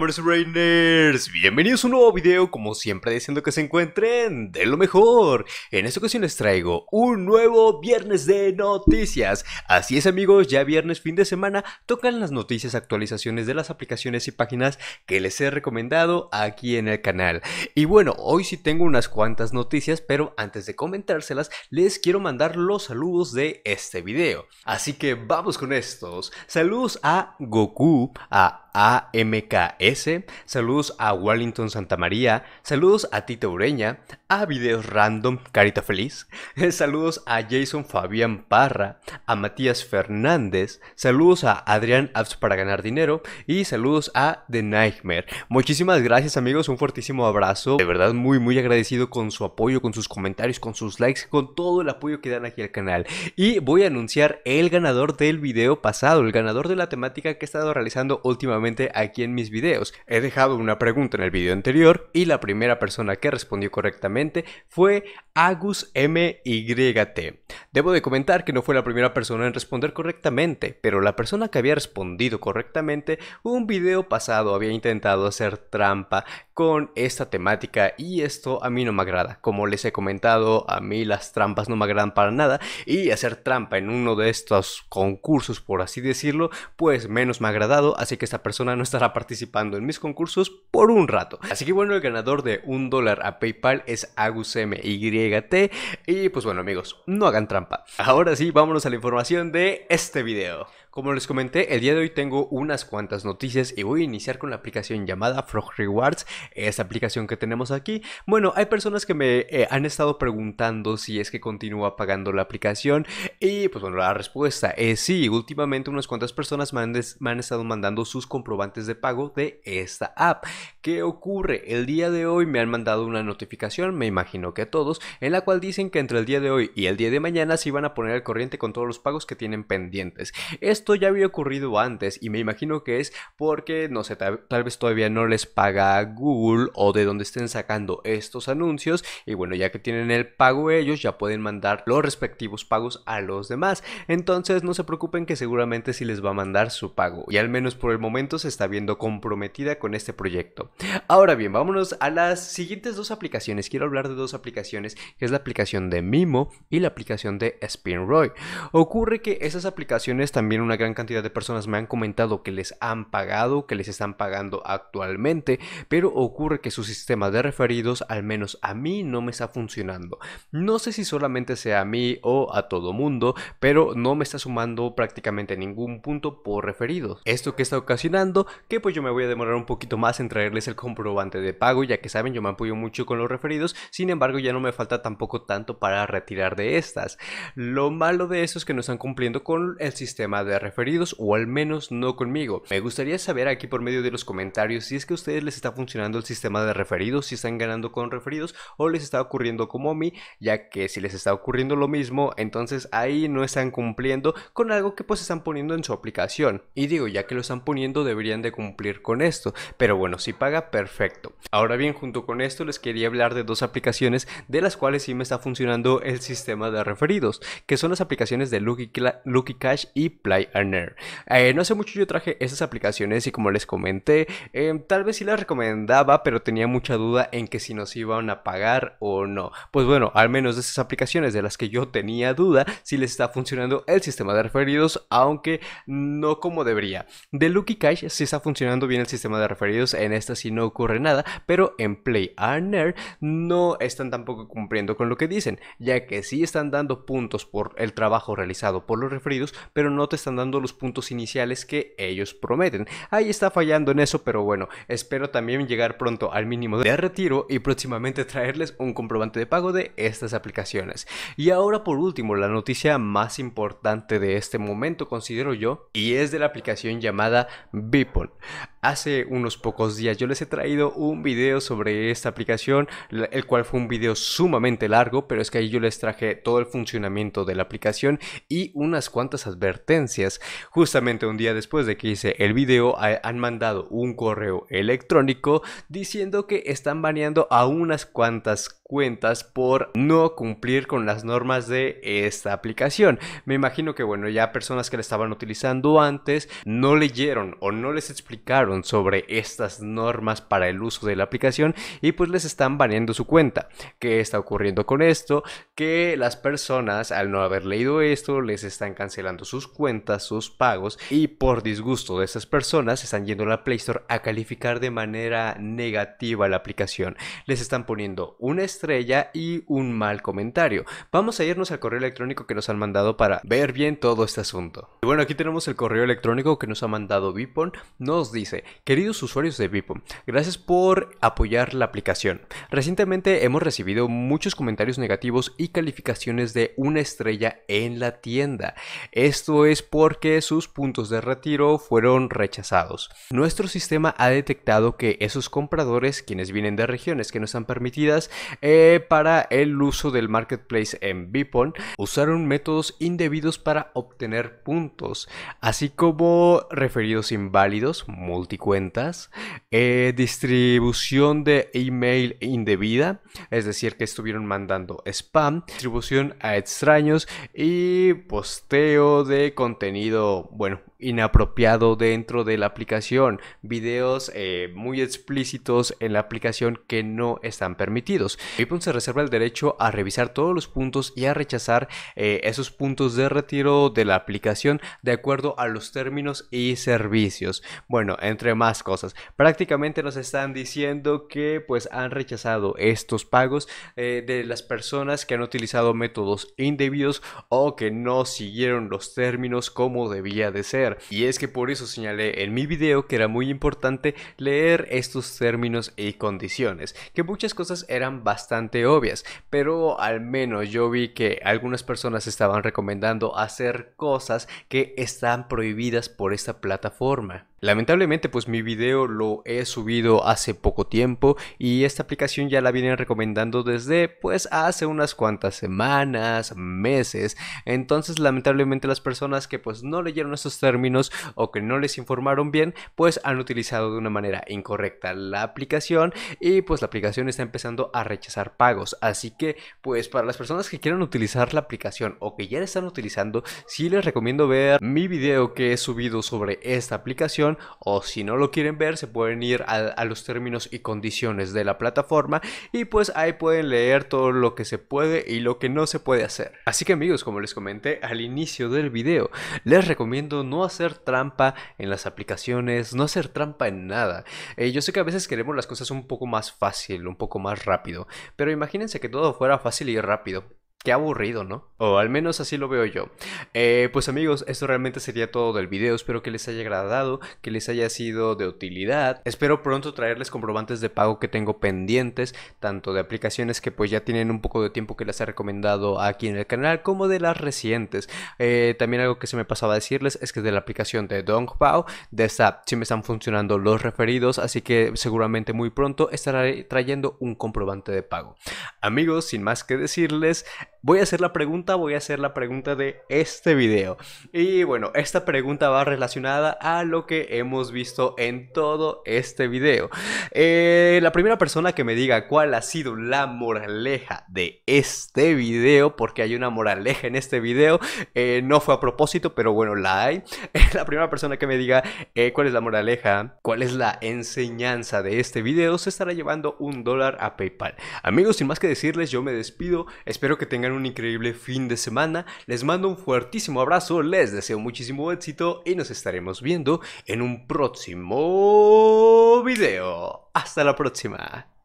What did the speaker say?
Rainers, bienvenidos a un nuevo video, como siempre diciendo que se encuentren de lo mejor. En esta ocasión les traigo un nuevo viernes de noticias. Así es amigos, ya viernes fin de semana tocan las noticias, actualizaciones de las aplicaciones y páginas que les he recomendado aquí en el canal. Y bueno, hoy sí tengo unas cuantas noticias, pero antes de comentárselas les quiero mandar los saludos de este video. Así que vamos con estos. Saludos a Goku, a Amks saludos a Wellington Santa María saludos a Tito Ureña, a Videos Random Carita Feliz. Saludos a Jason Fabián Parra, a Matías Fernández, saludos a Adrián Apps para ganar dinero y saludos a The Nightmare. Muchísimas gracias amigos, un fuertísimo abrazo. De verdad muy muy agradecido con su apoyo, con sus comentarios, con sus likes, con todo el apoyo que dan aquí al canal. Y voy a anunciar el ganador del video pasado, el ganador de la temática que he estado realizando últimamente aquí en mis videos. He dejado una pregunta en el video anterior y la primera persona que respondió correctamente fue Agus MYT. Debo de comentar que no fue la primera persona en responder correctamente, pero la persona que había respondido correctamente un video pasado había intentado hacer trampa con esta temática y esto a mí no me agrada. Como les he comentado, a mí las trampas no me agradan para nada y hacer trampa en uno de estos concursos, por así decirlo, pues menos me ha agradado, así que esta persona no estará participando en mis concursos por un rato. Así que bueno, el ganador de un dólar a PayPal es AgusMYT y pues bueno amigos, no hagan trampa. Ahora sí, vámonos a la información de este video. Como les comenté, el día de hoy tengo unas cuantas noticias y voy a iniciar con la aplicación llamada Frog Rewards, esta aplicación que tenemos aquí. Bueno, hay personas que me eh, han estado preguntando si es que continúa pagando la aplicación y pues bueno, la respuesta es sí. Últimamente unas cuantas personas me han, estado mandando sus comprobantes de pago de esta app. ¿Qué ocurre? El día de hoy me han mandado una notificación, me imagino que a todos, en la cual dicen que entre el día de hoy y el día de mañana se iban a poner al corriente con todos los pagos que tienen pendientes esto ya había ocurrido antes y me imagino que es porque, no sé, tal, vez todavía no les paga Google o de donde estén sacando estos anuncios y bueno, ya que tienen el pago ellos ya pueden mandar los respectivos pagos a los demás. Entonces no se preocupen que seguramente sí les va a mandar su pago y al menos por el momento se está viendo comprometida con este proyecto. Ahora bien, vámonos a las siguientes dos aplicaciones. Quiero hablar de dos aplicaciones, que es la aplicación de Mimo y la aplicación de Spinroy. Ocurre que esas aplicaciones también una gran cantidad de personas me han comentado que les han pagado, que les están pagando actualmente, pero ocurre que su sistema de referidos, al menos a mí, no me está funcionando. No sé si solamente sea a mí o a todo mundo, pero no me está sumando prácticamente ningún punto por referidos. Esto que está ocasionando que pues yo me voy a demorar un poquito más en traerles el comprobante de pago, ya que saben yo me apoyo mucho con los referidos, sin embargo ya no me falta tampoco tanto para retirar de estas. Lo malo de eso es que no están cumpliendo con el sistema de referidos referidos o al menos no conmigo. Me gustaría saber aquí por medio de los comentarios si es que a ustedes les está funcionando el sistema de referidos, si están ganando con referidos o les está ocurriendo como a mí, ya que si les está ocurriendo lo mismo, entonces ahí no están cumpliendo con algo que pues están poniendo en su aplicación. Y digo, ya que lo están poniendo deberían de cumplir con esto, pero bueno, si paga, perfecto. Ahora bien, junto con esto les quería hablar de dos aplicaciones de las cuales sí me está funcionando el sistema de referidos, que son las aplicaciones de Lucky, Lucky Cash y Play eh, no hace mucho yo traje esas aplicaciones y como les comenté, em, tal vez sí las recomendaba, pero tenía mucha duda en que si nos iban a pagar o no. Pues bueno, al menos de esas aplicaciones de las que yo tenía duda, si les está funcionando el sistema de referidos, aunque no como debería. De Lucky Cash sí está funcionando bien el sistema de referidos, en esta sí no ocurre nada, pero en Play Earner no están tampoco cumpliendo con lo que dicen, ya que sí están dando puntos por el trabajo realizado por los referidos, pero no te están dando los puntos iniciales que ellos prometen. Ahí está fallando en eso, pero bueno, espero también llegar pronto al mínimo de retiro y próximamente traerles un comprobante de pago de estas aplicaciones. Y ahora por último, la noticia más importante de este momento considero yo, y es de la aplicación llamada Beeple. Hace unos pocos días yo les he traído un video sobre esta aplicación, el cual fue un video sumamente largo, pero es que ahí yo les traje todo el funcionamiento de la aplicación y unas cuantas advertencias. Justamente un día después de que hice el video han mandado un correo electrónico diciendo que están baneando a unas cuantas cuentas por no cumplir con las normas de esta aplicación. Me imagino que bueno, ya personas que la estaban utilizando antes no leyeron o no les explicaron sobre estas normas para el uso de la aplicación y pues les están baneando su cuenta. ¿Qué está ocurriendo con esto? Que las personas al no haber leído esto les están cancelando sus cuentas, sus pagos y por disgusto de esas personas están yendo a la Play Store a calificar de manera negativa la aplicación. Les están poniendo un estrella y un mal comentario. Vamos a irnos al correo electrónico que nos han mandado para ver bien todo este asunto. bueno, aquí tenemos el correo electrónico que nos ha mandado Vipon. Nos dice, queridos usuarios de Vipon, gracias por apoyar la aplicación. Recientemente hemos recibido muchos comentarios negativos y calificaciones de una estrella en la tienda. Esto es porque sus puntos de retiro fueron rechazados. Nuestro sistema ha detectado que esos compradores, quienes vienen de regiones que no están permitidas, eh, para el uso del marketplace en Bipon usaron métodos indebidos para obtener puntos, así como referidos inválidos, multicuentas, eh, distribución de email indebida, es decir, que estuvieron mandando spam, distribución a extraños y posteo de contenido, bueno, inapropiado dentro de la aplicación, videos eh, muy explícitos en la aplicación que no están permitidos. Apple se reserva el derecho a revisar todos los puntos y a rechazar eh, esos puntos de retiro de la aplicación de acuerdo a los términos y servicios. Bueno, entre más cosas, prácticamente nos están diciendo que pues han rechazado estos pagos eh, de las personas que han utilizado métodos indebidos o que no siguieron los términos como debía de ser. Y es que por eso señalé en mi video que era muy importante leer estos términos y condiciones, que muchas cosas eran bastante obvias, pero al menos yo vi que algunas personas estaban recomendando hacer cosas que están prohibidas por esta plataforma. Lamentablemente pues mi video lo he subido hace poco tiempo y esta aplicación ya la vienen recomendando desde pues hace unas cuantas semanas, meses. Entonces lamentablemente las personas que pues no leyeron estos términos o que no les informaron bien pues han utilizado de una manera incorrecta la aplicación y pues la aplicación está empezando a rechazar pagos. Así que pues para las personas que quieran utilizar la aplicación o que ya la están utilizando sí les recomiendo ver mi video que he subido sobre esta aplicación o si no lo quieren ver se pueden ir a, los términos y condiciones de la plataforma y pues ahí pueden leer todo lo que se puede y lo que no se puede hacer. Así que amigos, como les comenté al inicio del video, les recomiendo no hacer trampa en las aplicaciones, no hacer trampa en nada. Eh, yo sé que a veces queremos las cosas un poco más fácil, un poco más rápido, pero imagínense que todo fuera fácil y rápido. Qué aburrido, ¿no? O al menos así lo veo yo. Eh, pues amigos, esto realmente sería todo del video. Espero que les haya agradado, que les haya sido de utilidad. Espero pronto traerles comprobantes de pago que tengo pendientes, tanto de aplicaciones que pues ya tienen un poco de tiempo que les he recomendado aquí en el canal, como de las recientes. Eh, también algo que se me pasaba a decirles es que de la aplicación de Dongbao, de esta sí me están funcionando los referidos, así que seguramente muy pronto estaré trayendo un comprobante de pago. Amigos, sin más que decirles voy a hacer la pregunta, voy a hacer la pregunta de este video. Y bueno, esta pregunta va relacionada a lo que hemos visto en todo este video. Eh, la primera persona que me diga cuál ha sido la moraleja de este video, porque hay una moraleja en este video, eh, no fue a propósito, pero bueno, la hay. la primera persona que me diga eh, cuál es la moraleja, cuál es la enseñanza de este video, se estará llevando un dólar a PayPal. Amigos, sin más que decirles, yo me despido. Espero que tengan un increíble fin de semana. Les mando un fuertísimo abrazo, les deseo muchísimo éxito y nos estaremos viendo en un próximo video. Hasta la próxima.